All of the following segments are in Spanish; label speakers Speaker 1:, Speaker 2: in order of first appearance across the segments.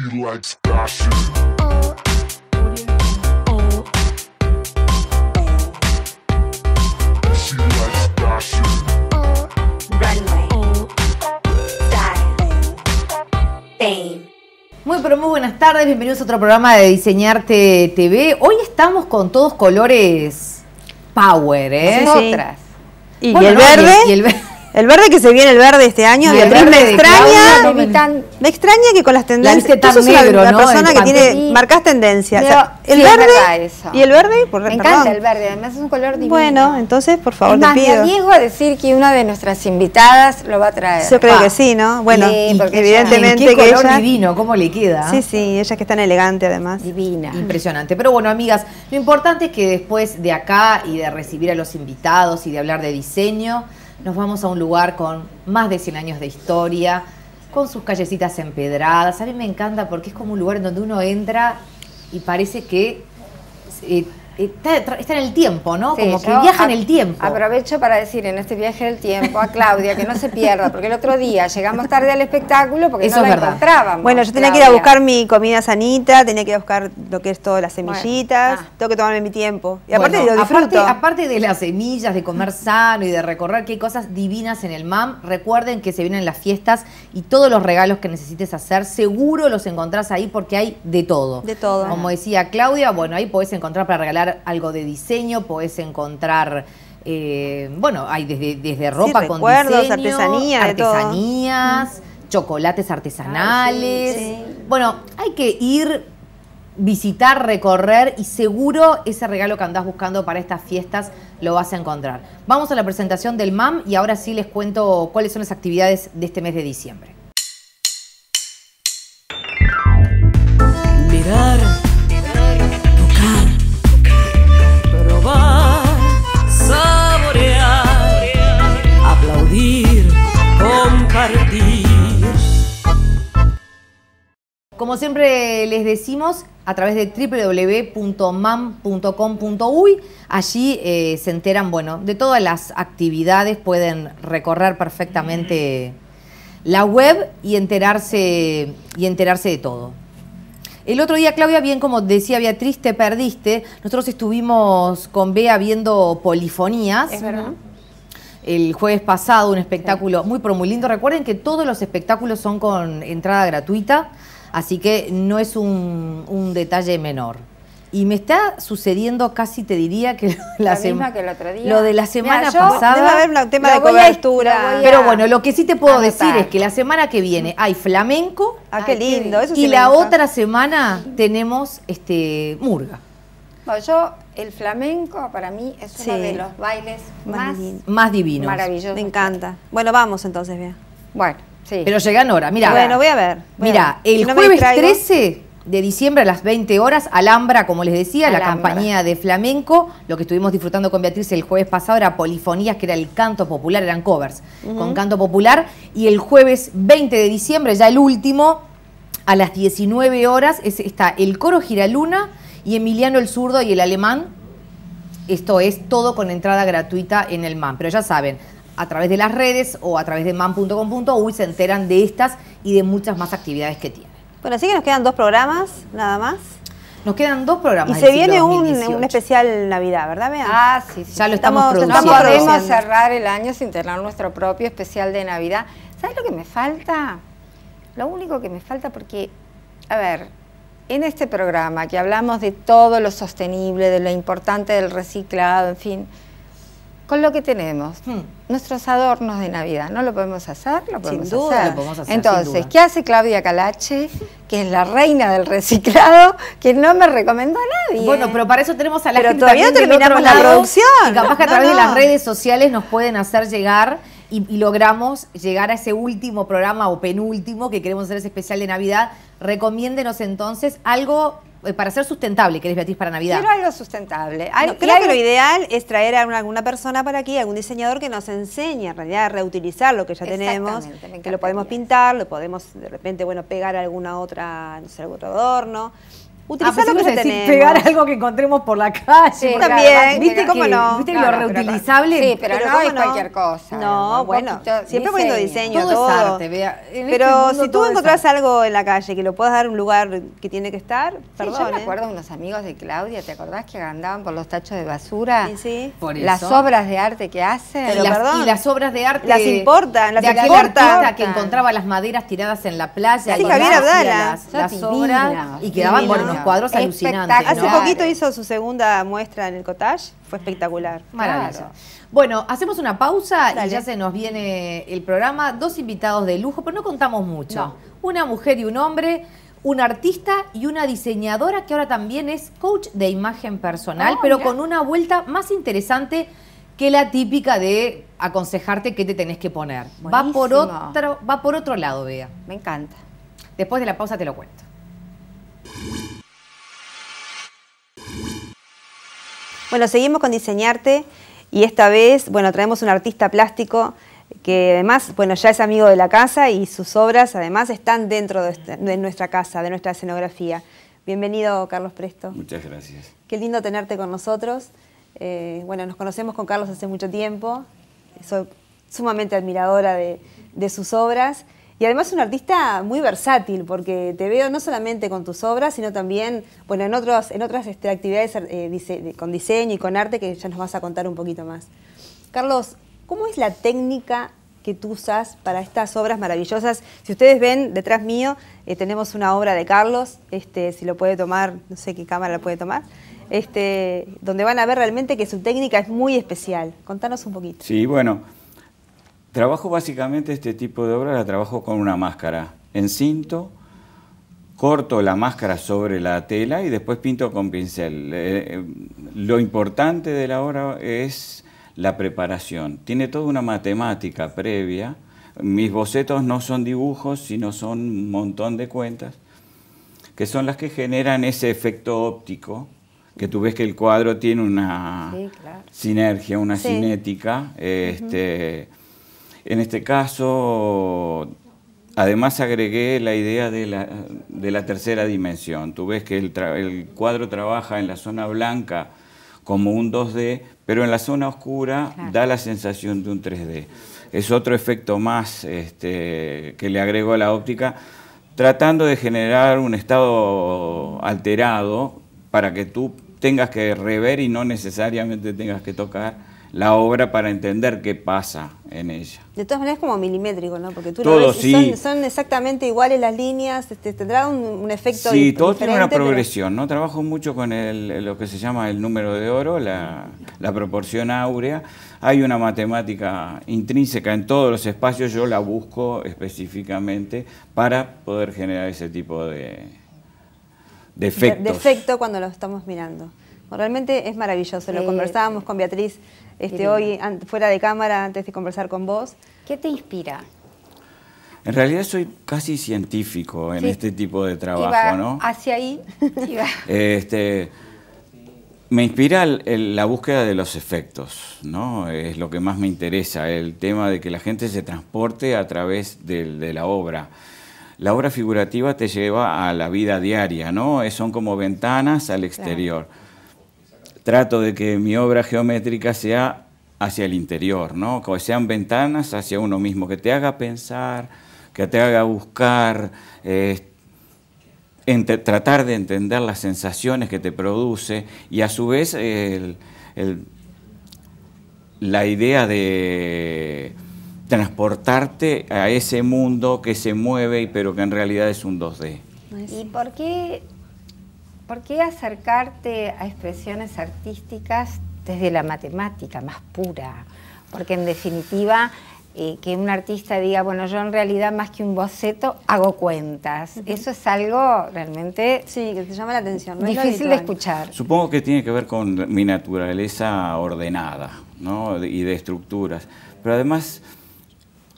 Speaker 1: Muy pero muy buenas tardes, bienvenidos a otro programa de Diseñarte TV. Hoy estamos con todos colores power, ¿eh?
Speaker 2: Sí, ¿Y, el verde?
Speaker 1: y el verde. El
Speaker 3: verde que se viene el verde este año, me extraña. que con las tendencias. La persona que tiene, marcas tendencia. el verde. Y el
Speaker 2: verde, por Me encanta el verde, además es un color divino. Bueno, entonces, por favor, Me niego a decir que una de nuestras invitadas lo va a traer. Yo creo que sí, ¿no? Bueno, sí, evidentemente ella, ¿qué color divino, cómo le queda. Sí,
Speaker 1: sí, ella que es tan elegante además. Divina. Impresionante. Pero bueno, amigas, lo importante es que después de acá y de recibir a los invitados y de hablar de diseño, nos vamos a un lugar con más de 100 años de historia, con sus callecitas empedradas. A mí me encanta porque es como un lugar en donde uno entra y parece que eh, Está, en el tiempo, ¿no? Como que viaja en el tiempo.
Speaker 2: Aprovecho para decir en este viaje del tiempo a Claudia que no se pierda, porque el otro día llegamos tarde al espectáculo porque Eso no es verdad. encontrábamos. Bueno, yo tenía que ir a buscar
Speaker 3: mi comida sanita, tenía que ir a buscar lo que es todo las semillitas, ah. tengo que tomarme mi tiempo. Y aparte lo disfruto. Aparte, de las semillas, de comer sano y de recorrer qué cosas divinas en
Speaker 1: el MAM, recuerden que se vienen las fiestas y todos los regalos que necesites hacer, seguro los encontrás ahí porque hay de todo. De todo. Como decía Claudia, bueno, ahí podés encontrar para regalar algo de diseño, podés encontrar... Eh, bueno, hay desde, ropa con diseño, artesanías, mm. chocolates artesanales. Ah, bueno, hay que ir, visitar, recorrer y seguro ese regalo que andás buscando para estas fiestas lo vas a encontrar. Vamos a la presentación del MAM y ahora sí les cuento cuáles son las actividades de este mes de diciembre. Como siempre les decimos, a través de www.mam.com.uy. Allí eh, se enteran, bueno, de todas las actividades, pueden recorrer perfectamente la web y enterarse, y enterarse de todo. El otro día, Claudia, bien como decía Beatriz, te perdiste. Nosotros estuvimos con Bea viendo polifonías. Es verdad. El jueves pasado, un espectáculo muy, pero muy lindo. Recuerden que todos los espectáculos son con entrada gratuita. Así que no es un, detalle menor. Y me está sucediendo casi, te diría, que la, que el
Speaker 2: otro día. Lo de la semana pasada. Debe haber un tema de cobertura. pero bueno,
Speaker 1: lo que sí te puedo decir es que la semana que viene mm. hay flamenco.
Speaker 2: Ah, qué lindo. y la otra semana
Speaker 1: tenemos este murga.
Speaker 2: Bueno, yo, el flamenco para mí es uno de los bailes más, más divinos. maravilloso Me encanta. Bueno,
Speaker 3: vamos entonces, vea. Bueno. Pero llegan ahora, mira. Bueno, voy a ver. mira, el jueves
Speaker 1: 13 de diciembre a las 20 horas, Alhambra, como les decía, la compañía de flamenco, lo que estuvimos disfrutando con Beatriz el jueves pasado era polifonías, que era el canto popular, eran covers con canto popular, y el jueves 20 de diciembre, ya el último, a las 19 horas, es, está el coro Giraluna y Emiliano el Zurdo y el Alemán. Esto es todo con entrada gratuita en el MAN, pero ya saben, a través de las redes o a través de man.com.uy se enteran de estas y de muchas más actividades que tienen.
Speaker 3: Bueno, así que nos
Speaker 2: quedan dos programas nada más.
Speaker 3: Nos quedan dos programas. Y se viene un, un, especial Navidad, ¿verdad? Bea? Ah, sí, sí. Ya lo estamos, estamos produciendo. No podemos
Speaker 2: cerrar el año sin tener nuestro propio especial de Navidad. ¿Sabes lo que me falta? Lo único que me falta porque, a ver, en este programa que hablamos de todo lo sostenible, de lo importante del reciclado, en fin, con lo que tenemos. Hmm. Nuestros adornos de Navidad, ¿no lo podemos hacer? Lo podemos sin duda, Lo podemos hacer. Entonces, ¿qué hace Claudia Calache, que es la reina del reciclado, que no me recomendó a nadie? Bueno, pero para eso
Speaker 1: tenemos a la pero todavía terminamos la producción. Y capaz que a través de las redes
Speaker 2: sociales nos pueden hacer llegar y, y,
Speaker 1: logramos llegar a ese último programa o penúltimo que queremos hacer ese especial de Navidad. Recomiéndenos entonces algo eh, para ser sustentable, querés Beatriz para Navidad. Quiero
Speaker 2: algo sustentable.
Speaker 1: creo que lo
Speaker 3: ideal es traer a alguna persona para aquí, algún diseñador que nos enseñe en realidad a reutilizar lo que ya tenemos, que lo podemos pintar, lo podemos de repente, bueno, pegar a alguna otra, no sé, algún otro adorno. Utilizar ah, pues lo que pegar
Speaker 4: algo que encontremos por la calle. también. ¿Viste cómo no? ¿Viste lo reutilizable? Pero, sí, pero, no cualquier
Speaker 2: cosa.
Speaker 3: No, bueno. Siempre poniendo diseño, todo. arte, este pero si
Speaker 2: tú encontrás algo en la calle que lo puedas dar un lugar que tiene que estar, perdón. me ¿eh? acuerdo de unos amigos de Claudia, ¿te acordás que andaban por los tachos de basura? Sí, sí. Por Las obras de arte que hacen. perdón. Y las obras de arte. Las importan, las de que encontraba las maderas tiradas en la playa. Javier Abdala. Las
Speaker 1: obras. Y quedaban, unos cuadros alucinantes. Hace poquito
Speaker 3: hizo su segunda muestra en el Cottage, fue espectacular. Maravilloso. Bueno, hacemos una pausa y ya se nos viene
Speaker 1: el programa. Dos invitados de lujo, pero no contamos mucho. Una mujer y un hombre un artista y una diseñadora que ahora también es coach de imagen personal, ah, pero con una vuelta más interesante que la típica de aconsejarte qué te tenés que poner. Va por, otro, va por otro lado, Bea. Me encanta. Después de la pausa te lo cuento.
Speaker 3: Bueno, seguimos con Diseñarte y esta vez, bueno, traemos un artista plástico que además, ya es amigo de la casa y sus obras además están dentro este, de nuestra casa, de nuestra escenografía. Bienvenido, Carlos Presto. Muchas gracias. Qué lindo tenerte con nosotros. Eh, bueno, nos conocemos con Carlos hace mucho tiempo. Soy sumamente admiradora de sus obras. Y además un artista muy versátil, porque te veo no solamente con tus obras, sino también, bueno, en, otros, en otras este, actividades eh, con diseño y con arte que ya nos vas a contar un poquito más. Carlos, ¿cómo es la técnica que tú usas para estas obras maravillosas. Si ustedes ven detrás mío, eh, tenemos una obra de Carlos, este, si lo puede tomar, no sé qué cámara lo puede tomar, este, donde van a ver realmente que su técnica es muy especial. Contanos un poquito.
Speaker 5: Sí, bueno. Trabajo básicamente este tipo de obra, la trabajo con una máscara en cinto, corto la máscara sobre la tela y después pinto con pincel. Eh, eh, lo importante de la obra es la preparación. Tiene toda una matemática previa. Mis bocetos no son dibujos, sino son un montón de cuentas, que son las que generan ese efecto óptico, que tú ves que el cuadro tiene una sinergia, una cinética. Este, en este caso, además agregué la idea de la, tercera dimensión. Tú ves que el, cuadro trabaja en la zona blanca como un 2D, pero en la zona oscura da la sensación de un 3D. Es otro efecto más este, que le agregó a la óptica, tratando de generar un estado alterado para que tú tengas que rever y no necesariamente tengas que tocar la obra para entender qué pasa en ella.
Speaker 3: De todas maneras es como milimétrico, ¿no? Porque tú lo ves, son, exactamente iguales las líneas, este, tendrá un, efecto Sí, todo tiene una progresión,
Speaker 5: ¿no? Trabajo mucho con lo que se llama el número de oro, la, la proporción áurea. Hay una matemática intrínseca en todos los espacios, yo la busco específicamente para poder generar ese tipo de, de De,
Speaker 3: efecto cuando lo estamos mirando. Realmente es maravilloso, lo conversábamos con Beatriz este, hoy fuera de cámara antes de conversar con vos. ¿Qué te
Speaker 2: inspira?
Speaker 5: En realidad soy casi científico en este tipo de trabajo,
Speaker 2: Hacia ahí.
Speaker 5: Este, me inspira la búsqueda de los efectos, ¿no? Es lo que más me interesa, el tema de que la gente se transporte a través de, la obra. La obra figurativa te lleva a la vida diaria, ¿no? Son como ventanas al exterior trato de que mi obra geométrica sea hacia el interior, ¿no? que sean ventanas hacia uno mismo, que te haga pensar, que te haga buscar, eh, tratar de entender las sensaciones que te produce y a su vez la idea de transportarte a ese mundo que se mueve, pero que en realidad es un 2D.
Speaker 2: ¿Y por qué ¿por qué acercarte a expresiones artísticas desde la matemática más pura? Porque en definitiva, eh, que un artista diga, bueno, yo en realidad más que un boceto hago cuentas. Eso es algo realmente... Sí, que te llama la atención. difícil de escuchar.
Speaker 5: Supongo que tiene que ver con mi naturaleza ordenada ¿no? y de estructuras. Pero además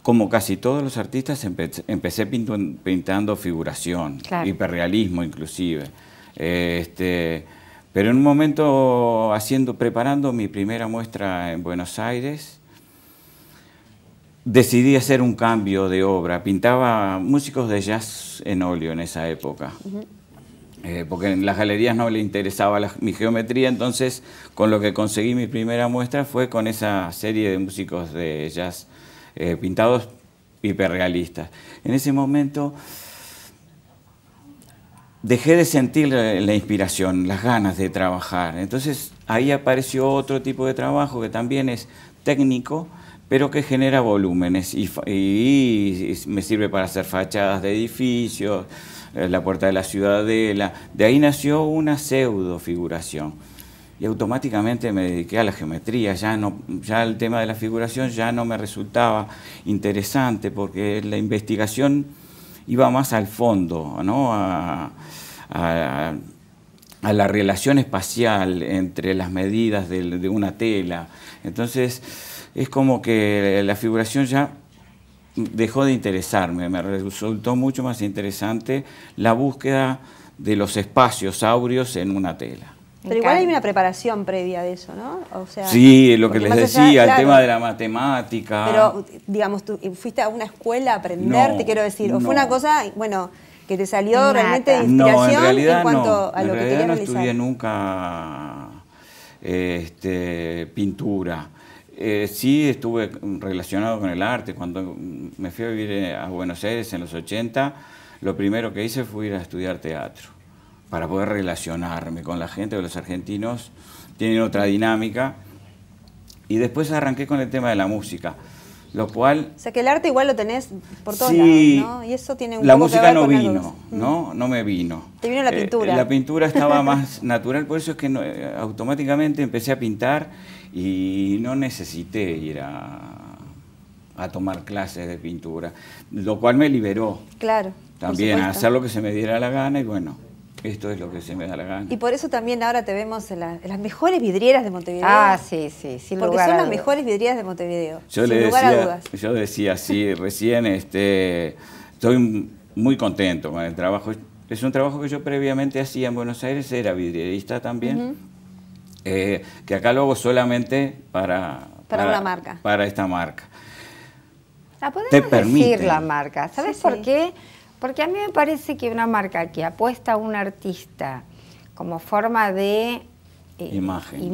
Speaker 5: como casi todos los artistas, empecé, pintando figuración, hiperrealismo inclusive. Este, pero en un momento, haciendo, preparando mi primera muestra en Buenos Aires, decidí hacer un cambio de obra. Pintaba músicos de jazz en óleo en esa época. Eh, porque en las galerías no le interesaba mi geometría, entonces con lo que conseguí mi primera muestra fue con esa serie de músicos de jazz eh, pintados hiperrealistas. En ese momento dejé de sentir la, inspiración, las ganas de trabajar. Entonces ahí apareció otro tipo de trabajo que también es técnico, pero que genera volúmenes y, me sirve para hacer fachadas de edificios, eh, la puerta de la ciudadela. De ahí nació una pseudo figuración. Y automáticamente me dediqué a la geometría, ya, no, ya el tema de la figuración ya no me resultaba interesante porque la investigación iba más al fondo, ¿no? a, la relación espacial entre las medidas de, de una tela. Entonces, es como que la figuración ya dejó de interesarme, me resultó mucho más interesante la búsqueda de los espacios áureos en una tela.
Speaker 3: Pero igual hay una preparación previa de eso, ¿no? sí, lo que les decía, el tema de la
Speaker 5: matemática. Pero,
Speaker 3: digamos, tú fuiste a una escuela a aprender, te quiero decir, o fue una cosa, bueno, que te salió realmente de inspiración en, cuanto a lo que querías no estudié
Speaker 5: nunca este, pintura. Eh, sí estuve relacionado con el arte. Cuando me fui a vivir a Buenos Aires en los 80, lo primero que hice fue ir a estudiar teatro para poder relacionarme con la gente, los argentinos tienen otra dinámica. Y después arranqué con el tema de la música, lo cual...
Speaker 3: O sea, que el arte igual lo tenés por todos ¿no? Y eso La música no vino, mm. ¿no?
Speaker 5: No me vino. Te vino la eh, pintura. la pintura estaba más natural, por eso es que no, automáticamente empecé a pintar y no necesité ir a, a tomar clases de pintura, lo cual me liberó.
Speaker 3: Claro. También a hacer
Speaker 5: lo que se me diera la gana y bueno esto es lo que se me da la gana. Y
Speaker 3: por eso también ahora te vemos en, las mejores vidrieras de Montevideo. Ah, sí,
Speaker 2: sí, sin Porque son las mejores
Speaker 3: vidrieras de Montevideo. Yo sin le lugar decía, a dudas.
Speaker 5: Yo decía, sí, recién este, estoy muy contento con el trabajo. Es un trabajo que yo previamente hacía en Buenos Aires, era vidrierista también, eh, que acá lo hago solamente para...
Speaker 2: Para, una marca.
Speaker 5: Para esta marca.
Speaker 2: La ah, podemos te permite. decir la marca. ¿Sabes por qué? Porque a mí me parece que una marca que apuesta a un artista como forma de eh,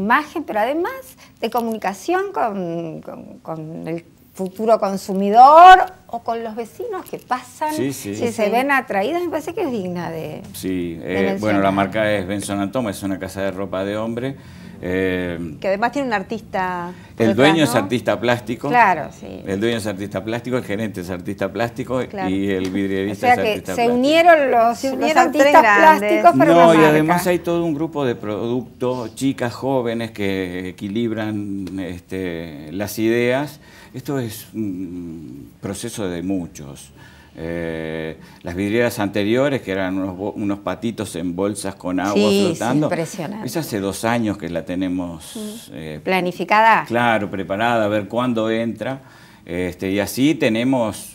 Speaker 2: imagen. pero además de comunicación con, el futuro consumidor o con los vecinos que pasan, si se ven atraídos, me parece que es digna de...
Speaker 5: Sí, eh, bueno, la marca es Benson Antoma, es una casa de ropa de hombre. Eh, que
Speaker 3: además tiene un artista.
Speaker 5: El dueño es artista plástico. Claro, El dueño es artista plástico, el gerente es artista plástico y el vidrierista es artista plástico. Se
Speaker 2: unieron los, se unieron los artistas
Speaker 3: plásticos
Speaker 5: No, y además hay todo un grupo de productos, chicas jóvenes que equilibran este, las ideas. Esto es un proceso de muchos. Eh, las vidrieras anteriores, que eran unos, patitos en bolsas con agua flotando. Sí,
Speaker 2: impresionante. Es
Speaker 5: hace dos años que la tenemos... Mm. Eh,
Speaker 2: Planificada.
Speaker 5: Claro, preparada, a ver cuándo entra. Este, y así tenemos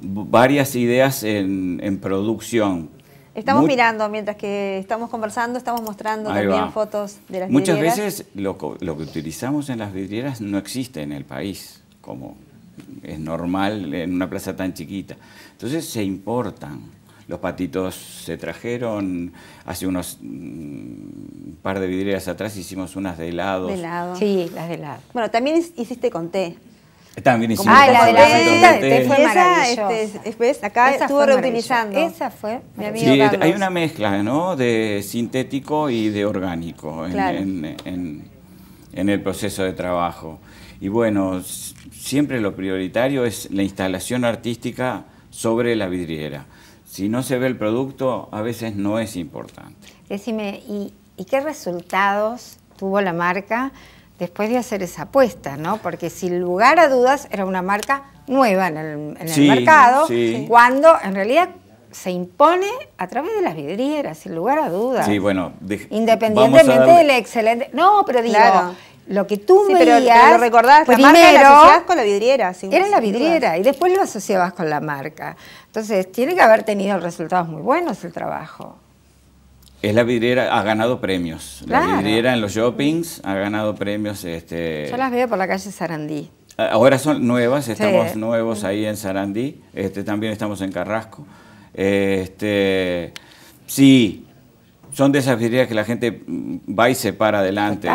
Speaker 5: varias ideas en, producción. Estamos mirando,
Speaker 3: mientras que estamos conversando, estamos mostrando también fotos de las Muchas Muchas veces
Speaker 5: lo, lo que utilizamos en las vidrieras no existe en el país, como es normal en una plaza tan chiquita. Entonces se importan. Los patitos se trajeron, hace unos un mm, par de vidrieras atrás hicimos unas de helados. helado.
Speaker 3: Sí, las de helado. Bueno, también hiciste con té.
Speaker 5: También hicimos ah, la de la té.
Speaker 3: Este, acá estuvo reutilizando. Esa fue Hay
Speaker 5: una mezcla ¿no? de sintético y de orgánico en, en, en, el proceso de trabajo. Y bueno, siempre lo prioritario es la instalación artística sobre la vidriera. Si no se ve el producto, a veces no es importante.
Speaker 2: Decime, ¿y, qué resultados tuvo la marca después de hacer esa apuesta? ¿no? Porque sin lugar a dudas era una marca nueva en el, mercado, cuando en realidad se impone a través de las vidrieras, sin lugar a dudas. Sí,
Speaker 5: bueno, independientemente del
Speaker 2: excelente. No, pero digo, lo que tú me veías... lo recordabas, primero, la la asociabas con la vidriera. era la vidriera y después lo asociabas con la marca. Entonces, tiene que haber tenido resultados muy buenos el trabajo.
Speaker 5: Es la vidriera, ha ganado premios. La vidriera en los shoppings ha ganado premios. Este, Yo las
Speaker 2: veo por la calle Sarandí.
Speaker 5: Ah, ahora son nuevas, estamos nuevos ahí en Sarandí, este, también estamos en Carrasco. Este, sí, son de esas vidrieras que la gente mm, va y se para adelante.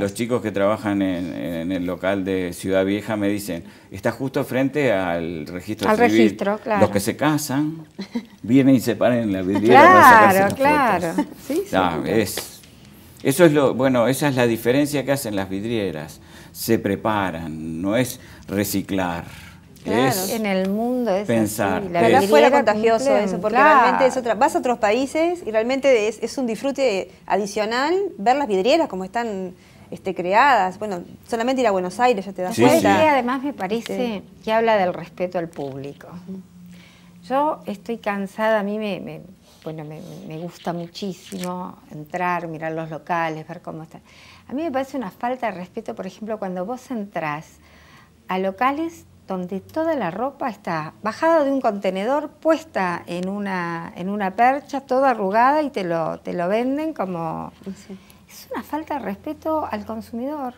Speaker 5: Los chicos que trabajan en, el local de Ciudad Vieja me dicen, está justo frente al registro al registro, claro. Los que se casan vienen y se paran en la vidriera claro, claro. Sí, eso es lo, bueno, esa es la diferencia que hacen las vidrieras. Se preparan, no es reciclar. Claro. en
Speaker 2: el mundo es
Speaker 5: pensar. La verdad fuera
Speaker 3: contagioso eso, porque realmente es otra, vas a otros países y realmente es, un disfrute adicional ver las vidrieras como están este, creadas.
Speaker 2: Bueno, solamente ir a Buenos Aires ya te das cuenta. Sí. además me parece que habla del respeto al público. Yo estoy cansada, a mí me, bueno, me, gusta muchísimo entrar, mirar los locales, ver cómo están. A mí me parece una falta de respeto, por ejemplo, cuando vos entras a locales donde toda la ropa está bajada de un contenedor, puesta en una, percha, toda arrugada y te lo, venden como... Es una falta de respeto al consumidor.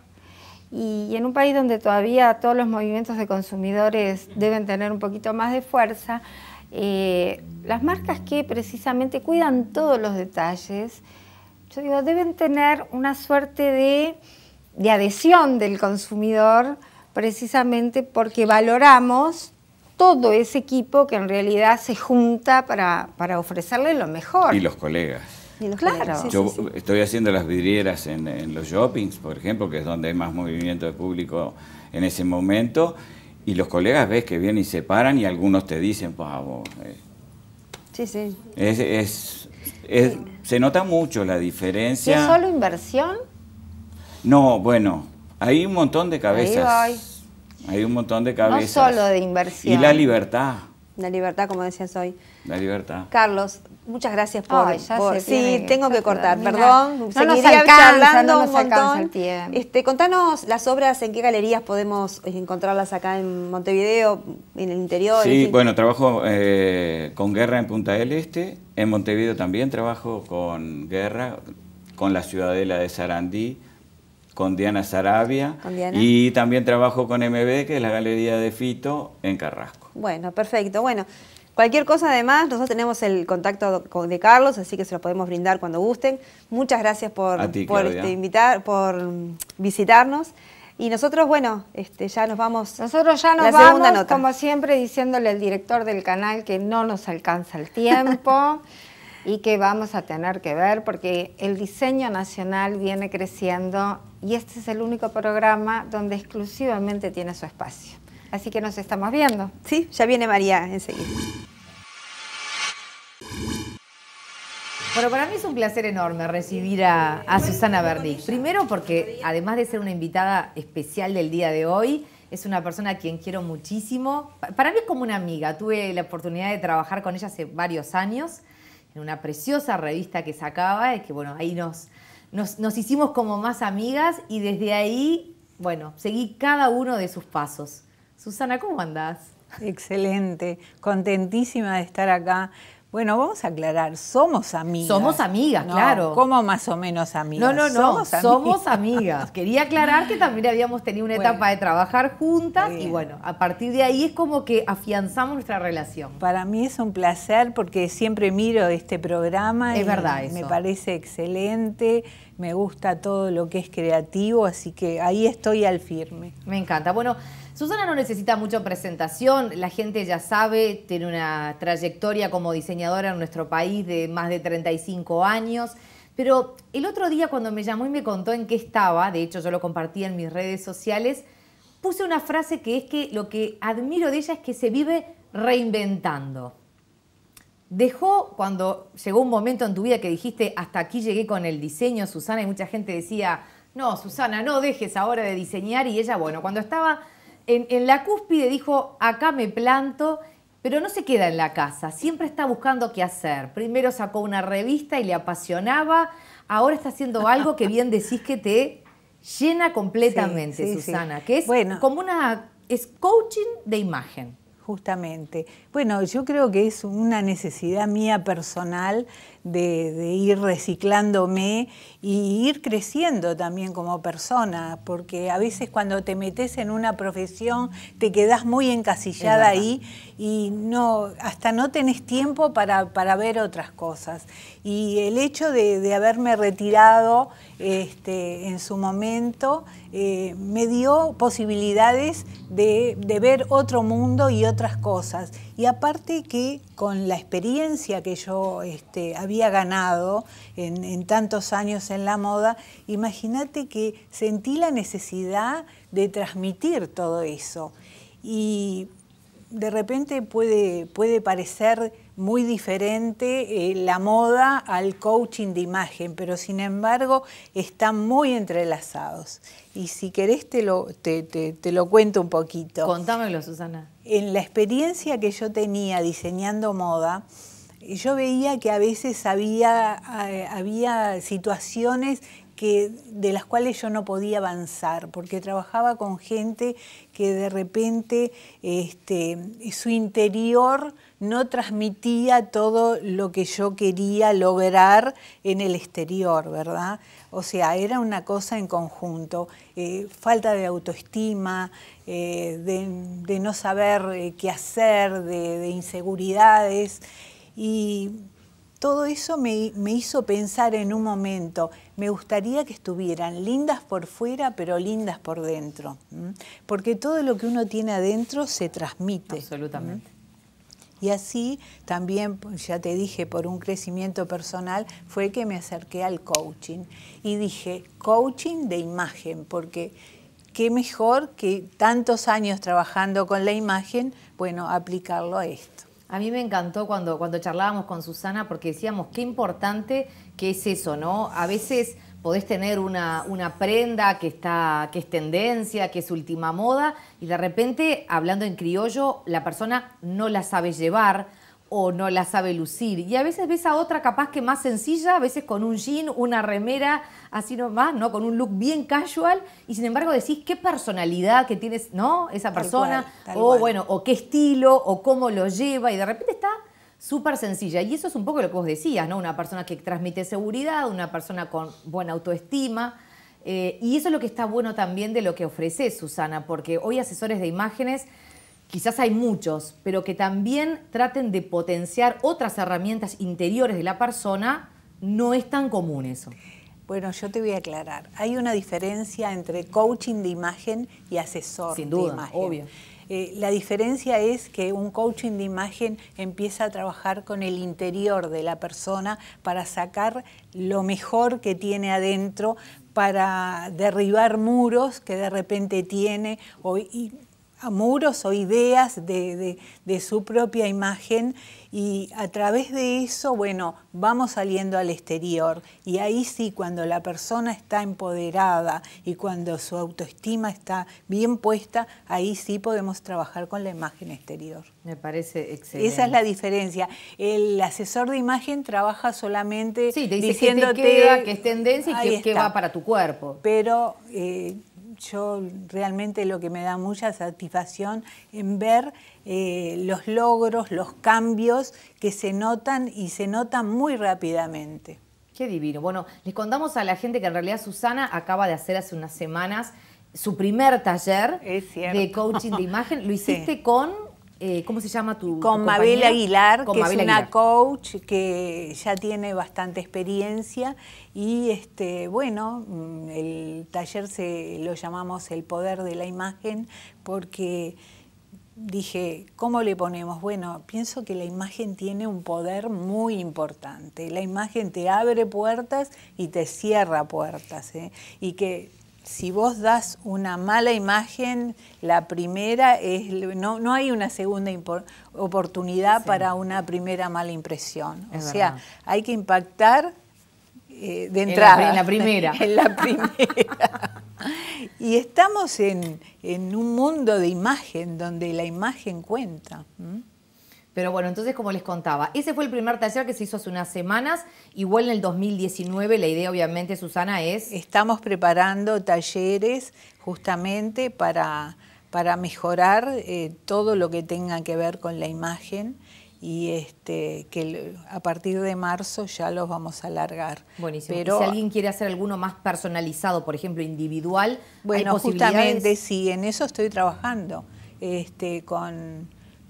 Speaker 2: Y, en un país donde todavía todos los movimientos de consumidores deben tener un poquito más de fuerza, eh, las marcas que precisamente cuidan todos los detalles, yo digo, deben tener una suerte de adhesión del consumidor precisamente porque valoramos todo ese equipo que en realidad se junta para, para ofrecerle lo mejor. Y los
Speaker 5: colegas. claro. Yo estoy haciendo las vidrieras en, los shoppings, por ejemplo, que es donde hay más movimiento de público en ese momento, y los colegas ves que vienen y se paran y algunos te dicen, pavo. Eh". Sí, sí. se nota mucho la diferencia. es solo
Speaker 2: inversión?
Speaker 5: No, bueno, hay un montón de cabezas. Hay un montón de cabezas. No
Speaker 2: solo de inversión.
Speaker 3: Y la
Speaker 5: libertad.
Speaker 3: La libertad, como decías hoy. La libertad. Carlos, muchas gracias por... Ay, ya sí, tengo que cortar, perdón. No nos alcanza, un El Este, contanos las obras, en qué galerías podemos eh, encontrarlas acá en Montevideo, en el interior. Sí,
Speaker 5: bueno, trabajo eh, con Guerra en Punta del Este. En Montevideo también trabajo con Guerra, con la Ciudadela de Sarandí con Diana Sarabia y también trabajo con MB, que es la Galería de Fito, en Carrasco.
Speaker 3: Bueno, perfecto. Bueno, cualquier cosa además, nosotros tenemos el contacto de Carlos, así que se lo podemos brindar cuando gusten. Muchas gracias por, por este, invitar, por
Speaker 2: visitarnos. Y nosotros, bueno, este, ya nos vamos. Nosotros ya nos vamos, como siempre, diciéndole al director del canal que no nos alcanza el tiempo. y que vamos a tener que ver porque el diseño nacional viene creciendo y este es el único programa donde exclusivamente tiene su espacio. Así que nos estamos viendo. Sí,
Speaker 3: ya viene María enseguida.
Speaker 1: Bueno, para mí es un placer enorme recibir a, Susana Bernic. Primero porque además de ser una invitada especial del día de hoy, es una persona a quien quiero muchísimo. Para mí es como una amiga. Tuve la oportunidad de trabajar con ella hace varios años en una preciosa revista que sacaba, es que bueno, ahí nos, nos, nos hicimos como más amigas y desde
Speaker 4: ahí, bueno, seguí cada uno de sus pasos. Susana, ¿cómo andás? Excelente, contentísima de estar acá. Bueno, vamos a aclarar, somos amigas. Somos amigas, claro. ¿Cómo más o menos amigas? No, no, no, somos,
Speaker 1: amigas. Quería aclarar que
Speaker 4: también habíamos tenido una etapa de trabajar juntas y bueno, a partir de ahí es como que afianzamos nuestra relación. Para mí es un placer porque siempre miro este programa. Es y verdad Me parece excelente, me gusta todo lo que es creativo, así que ahí estoy al firme. Me encanta. Bueno, Susana no necesita mucha presentación, la
Speaker 1: gente ya sabe, tiene una trayectoria como diseñadora en nuestro país de más de 35 años. Pero el otro día cuando me llamó y me contó en qué estaba, de hecho yo lo compartí en mis redes sociales, puse una frase que es que lo que admiro de ella es que se vive reinventando. Dejó cuando llegó un momento en tu vida que dijiste, hasta aquí llegué con el diseño, Susana, y mucha gente decía, no, Susana, no dejes ahora de diseñar, y ella, bueno, cuando estaba en, la cúspide dijo, acá me planto, pero no se queda en la casa, siempre está buscando qué hacer. Primero sacó una revista y le apasionaba, ahora está haciendo algo que bien decís que te llena completamente, Susana, que es
Speaker 4: como una es coaching de imagen. Justamente. Bueno, yo creo que es una necesidad mía personal de, ir reciclándome y ir creciendo también como persona, porque a veces cuando te metes en una profesión te quedas muy encasillada ahí y no, hasta no tenés tiempo para, ver otras cosas. Y el hecho de, haberme retirado este, en su momento eh, me dio posibilidades de ver otro mundo y otras cosas. Y aparte que con la experiencia que yo este, había ganado en, tantos años en la moda, imagínate que sentí la necesidad de transmitir todo eso. Y de repente puede, puede parecer muy diferente eh, la moda al coaching de imagen, pero sin embargo están muy entrelazados. Y si querés te lo, te, lo cuento un poquito. Contámelo, Susana. En la experiencia que yo tenía diseñando moda, yo veía que a veces había, eh, había situaciones que, de las cuales yo no podía avanzar, porque trabajaba con gente que de repente este, su interior no transmitía todo lo que yo quería lograr en el exterior, ¿verdad? O sea, era una cosa en conjunto, eh, falta de autoestima, eh, de, no saber eh, qué hacer, de, inseguridades. Y todo eso me, hizo pensar en un momento, me gustaría que estuvieran lindas por fuera, pero lindas por dentro, porque todo lo que uno tiene adentro se transmite. Absolutamente. Y así también, pues, ya te dije, por un crecimiento personal, fue que me acerqué al coaching. Y dije, coaching de imagen, porque qué mejor que tantos años trabajando con la imagen, bueno, aplicarlo a esto. A mí me encantó cuando, cuando charlábamos con Susana porque decíamos qué importante
Speaker 1: que es eso, ¿no? A veces podés tener una, una, prenda que, está, que es tendencia, que es última moda, y de repente, hablando en criollo, la persona no la sabe llevar o no la sabe lucir. Y a veces ves a otra capaz que más sencilla, a veces con un jean, una remera, así nomás, ¿no? Con un look bien casual, y sin embargo decís qué personalidad que tienes, ¿no? Esa persona, o bueno, o qué estilo, o cómo lo lleva, y de repente está súper sencilla. Y eso es un poco lo que vos decías, ¿no? Una persona que transmite seguridad, una persona con buena autoestima. Eh, y eso es lo que está bueno también de lo que ofrece Susana, porque hoy asesores de imágenes, quizás hay muchos, pero que también traten de potenciar otras herramientas interiores de la persona, no es tan común eso.
Speaker 4: Bueno, yo te voy a aclarar. Hay una diferencia entre coaching de imagen y asesor Sin duda, Obvio eh, la diferencia es que un coaching de imagen empieza a trabajar con el interior de la persona para sacar lo mejor que tiene adentro, para derribar muros que de repente tiene o, muros o ideas de su propia imagen y a través de eso, bueno, vamos saliendo al exterior y ahí sí, cuando la persona está empoderada y cuando su autoestima está bien puesta, ahí sí podemos trabajar con la imagen exterior. Me parece excelente. Esa es la diferencia. El asesor de imagen trabaja solamente sí, diciéndote que, es tendencia y que, va para tu cuerpo. Pero eh, yo realmente lo que me da mucha satisfacción en ver eh, los logros, los cambios que se notan y se notan muy rápidamente. Qué divino. Bueno, les contamos a la gente que en realidad Susana acaba de hacer hace unas semanas
Speaker 1: su primer taller de coaching de imagen. Lo hiciste con eh, ¿Cómo se llama tu Con Mabel Aguilar, que Mabel es una
Speaker 4: coach que ya tiene bastante experiencia y este, bueno, mm, el taller se lo llamamos el poder de la imagen porque dije, ¿cómo le ponemos? Bueno, pienso que la imagen tiene un poder muy importante. La imagen te abre puertas y te cierra puertas. ¿eh? Y que si vos das una mala imagen, la primera es, no, hay una segunda oportunidad para una primera mala impresión. o sea, hay que impactar eh, de entrada. En la, primera. En la
Speaker 3: primera.
Speaker 4: y estamos en, en, un mundo de imagen donde la imagen cuenta. Pero bueno, entonces como les contaba, ese fue el primer taller que se hizo hace unas semanas, igual en el 2019, la idea obviamente, Susana, es... Estamos preparando talleres justamente para, para mejorar eh, todo lo que tenga que ver con la imagen y este, que a partir de marzo ya los vamos a alargar.
Speaker 1: Buenísimo. Pero, si alguien
Speaker 4: quiere hacer alguno más personalizado, por ejemplo, individual, bueno, justamente sí, en eso estoy trabajando, este, con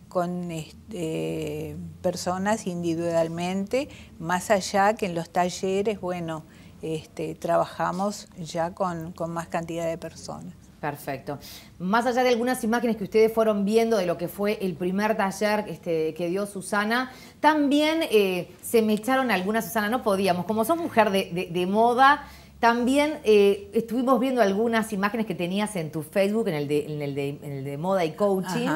Speaker 4: con este, personas individualmente, más allá que en los talleres, bueno, este, trabajamos ya con, más cantidad de personas. Perfecto. Más allá de algunas imágenes que ustedes fueron viendo de lo que fue el primer
Speaker 1: taller este, que dio Susana, también eh, se me echaron algunas, Susana, no podíamos. Como sos mujer de, de moda, también eh, estuvimos viendo algunas imágenes que tenías en tu Facebook, en el de, en el de, en el de moda y coaching.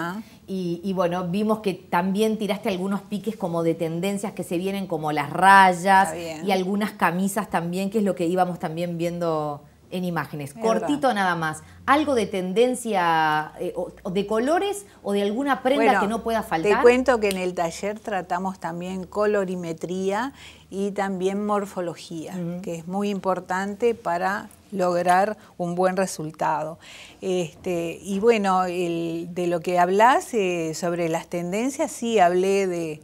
Speaker 1: Y, y, bueno, vimos que también tiraste algunos piques como de tendencias que se vienen, como las rayas y algunas camisas también, que es lo que íbamos también viendo en imágenes. Cortito nada más.
Speaker 4: Algo de tendencia, eh, de colores o de alguna prenda que no pueda faltar. Te cuento que en el taller tratamos también colorimetría y también morfología, que es muy importante para lograr un buen resultado. Este, y bueno, de lo que hablas eh, sobre las tendencias, sí hablé de,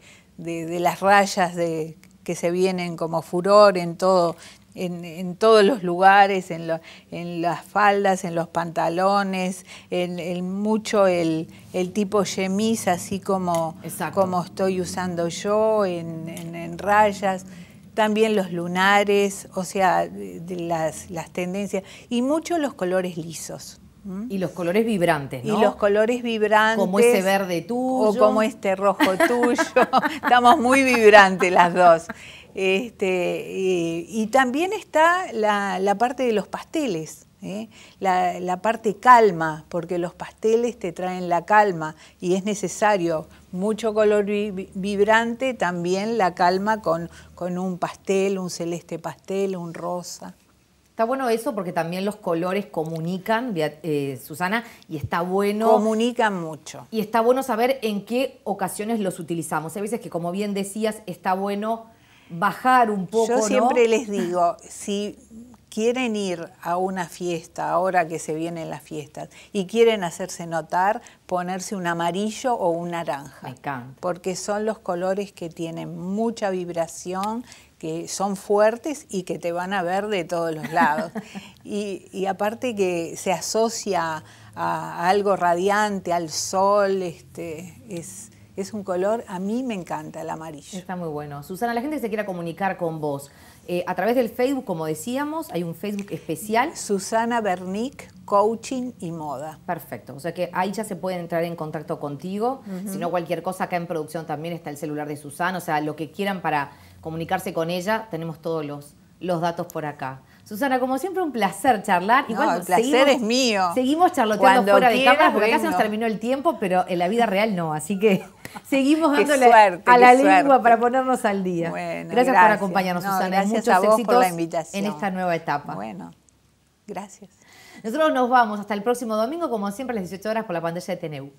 Speaker 4: las rayas de, que se vienen como furor en todo en, todos los lugares, en, las faldas, en los pantalones, en, mucho el, tipo chemise, así como, como estoy usando yo, en rayas también los lunares, o sea, las, tendencias, y mucho los colores lisos. Y los colores vibrantes, ¿no? Y los colores vibrantes. Como ese verde tuyo. O como este rojo tuyo. Estamos muy vibrantes las dos. Este, y, también está la, parte de los pasteles, ¿eh? la, parte calma, porque los pasteles te traen la calma y es necesario mucho color vibrante, también la calma con, un pastel, un celeste pastel, un rosa. Está bueno eso porque también los colores comunican,
Speaker 1: eh, Susana, y está bueno... Comunican mucho. Y está bueno saber en qué ocasiones los utilizamos. Hay veces que, como bien decías, está bueno bajar un poco. Yo siempre les
Speaker 4: digo, si quieren ir a una fiesta, ahora que se vienen las fiestas, y quieren hacerse notar, ponerse un amarillo o un naranja. Me encanta. Porque son los colores que tienen mucha vibración, que son fuertes y que te van a ver de todos los lados. y, aparte que se asocia a, algo radiante, al sol, este, es es un color, a mí me encanta el amarillo. Está muy bueno. Susana, la gente que se quiera comunicar con vos,
Speaker 1: eh, a través del Facebook, como decíamos, hay un Facebook especial. Susana Bernick, Coaching y Moda. Perfecto, o sea que ahí ya se puede entrar en contacto contigo. Si no, cualquier cosa, acá en producción también está el celular de Susana, o sea, lo que quieran para comunicarse con ella, tenemos todos los datos por acá. Susana, como siempre, un placer charlar. No, el placer es mío. Seguimos charloteando fuera de cámaras porque acá se nos terminó el tiempo, pero en la vida real no, así que
Speaker 4: seguimos dándole a la lengua para ponernos al día. Bueno, gracias, por acompañarnos, Susana. Gracias Muchos por la invitación. en esta nueva etapa. Bueno,
Speaker 1: gracias. Nosotros nos vamos hasta el próximo domingo, como siempre, a las 18 horas por la pantalla de Teneu.